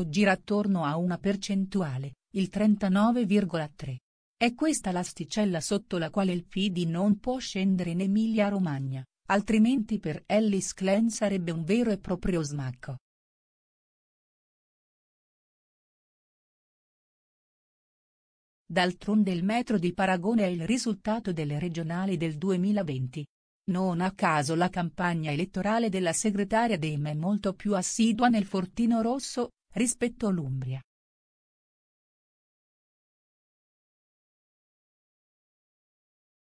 effetto gira attorno a una percentuale, il 39,3. È questa l'asticella sotto la quale il PD non può scendere in Emilia-Romagna, altrimenti per Ellis Klein sarebbe un vero e proprio smacco. D'altronde il metro di paragone è il risultato delle regionali del 2020. Non a caso la campagna elettorale della segretaria Deme è molto più assidua nel fortino rosso, rispetto all'Umbria.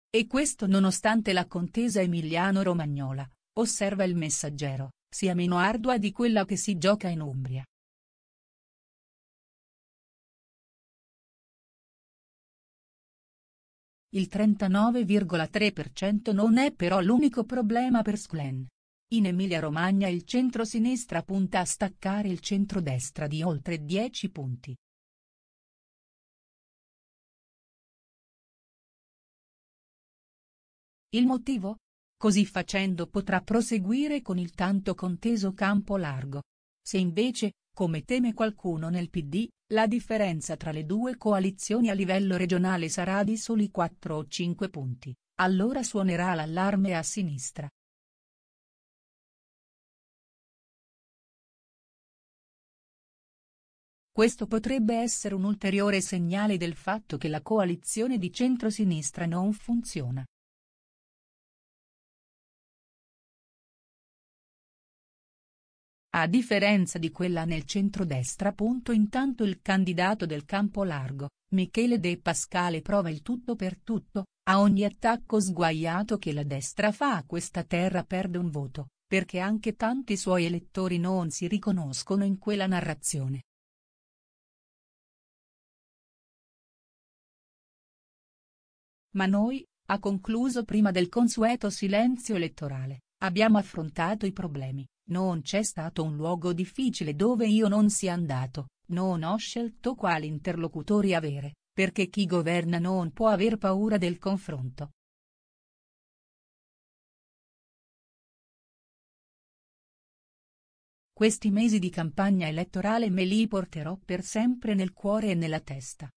E questo nonostante la contesa emiliano-romagnola, osserva il messaggero, sia meno ardua di quella che si gioca in Umbria. Il 39,3% non è però l'unico problema per Sklen. In Emilia-Romagna il centro-sinistra punta a staccare il centro-destra di oltre 10 punti. Il motivo? Così facendo potrà proseguire con il tanto conteso campo largo. Se invece, come teme qualcuno nel PD, la differenza tra le due coalizioni a livello regionale sarà di soli 4 o 5 punti, allora suonerà l'allarme a sinistra Questo potrebbe essere un ulteriore segnale del fatto che la coalizione di centrosinistra non funziona. A differenza di quella nel centrodestra. punto Intanto il candidato del campo largo, Michele De Pascale prova il tutto per tutto, a ogni attacco sguaiato che la destra fa a questa terra perde un voto, perché anche tanti suoi elettori non si riconoscono in quella narrazione. Ma noi, ha concluso prima del consueto silenzio elettorale, abbiamo affrontato i problemi, non c'è stato un luogo difficile dove io non sia andato, non ho scelto quali interlocutori avere, perché chi governa non può aver paura del confronto. Questi mesi di campagna elettorale me li porterò per sempre nel cuore e nella testa.